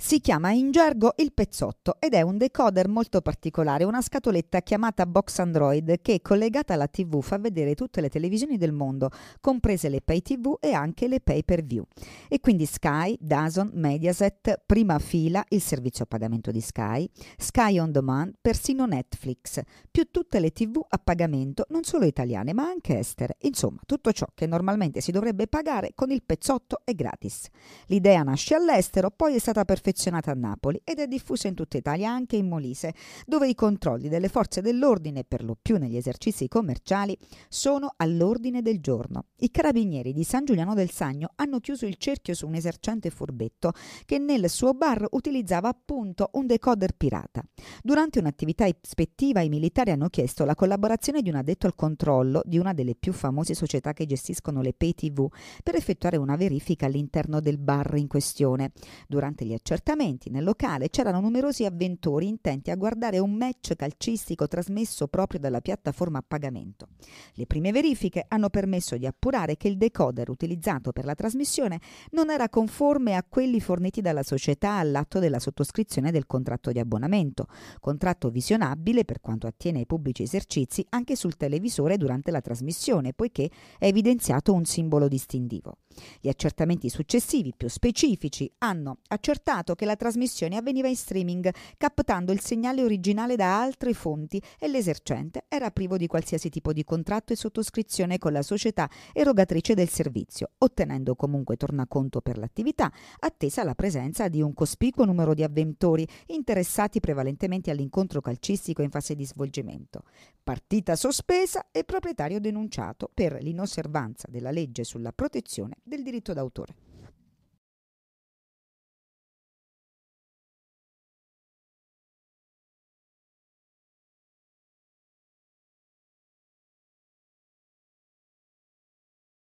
Si chiama in gergo il pezzotto ed è un decoder molto particolare, una scatoletta chiamata box Android che collegata alla TV fa vedere tutte le televisioni del mondo, comprese le pay TV e anche le pay per view. E quindi Sky, Dazon, Mediaset, Prima Fila, il servizio a pagamento di Sky, Sky On Demand, persino Netflix, più tutte le TV a pagamento, non solo italiane ma anche estere. Insomma, tutto ciò che normalmente si dovrebbe pagare con il pezzotto è gratis. L'idea nasce all'estero, poi è stata perfettamente confezionata a Napoli ed è diffusa in tutta Italia, anche in Molise, dove i controlli delle forze dell'ordine, per lo più negli esercizi commerciali, sono all'ordine del giorno. I carabinieri di San Giuliano del Sagno hanno chiuso il cerchio su un esercente furbetto che nel suo bar utilizzava appunto un decoder pirata. Durante un'attività ispettiva i militari hanno chiesto la collaborazione di un addetto al controllo di una delle più famose società che gestiscono le PTV per effettuare una verifica all'interno del bar in questione. Durante gli accertamenti accertamenti, nel locale c'erano numerosi avventori intenti a guardare un match calcistico trasmesso proprio dalla piattaforma a pagamento. Le prime verifiche hanno permesso di appurare che il decoder utilizzato per la trasmissione non era conforme a quelli forniti dalla società all'atto della sottoscrizione del contratto di abbonamento, contratto visionabile per quanto attiene ai pubblici esercizi anche sul televisore durante la trasmissione, poiché è evidenziato un simbolo distintivo. Gli accertamenti successivi, più specifici, hanno accertato che la trasmissione avveniva in streaming, captando il segnale originale da altre fonti e l'esercente era privo di qualsiasi tipo di contratto e sottoscrizione con la società erogatrice del servizio, ottenendo comunque tornaconto per l'attività, attesa la presenza di un cospicuo numero di avventori interessati prevalentemente all'incontro calcistico in fase di svolgimento partita sospesa e proprietario denunciato per l'inosservanza della legge sulla protezione del diritto d'autore.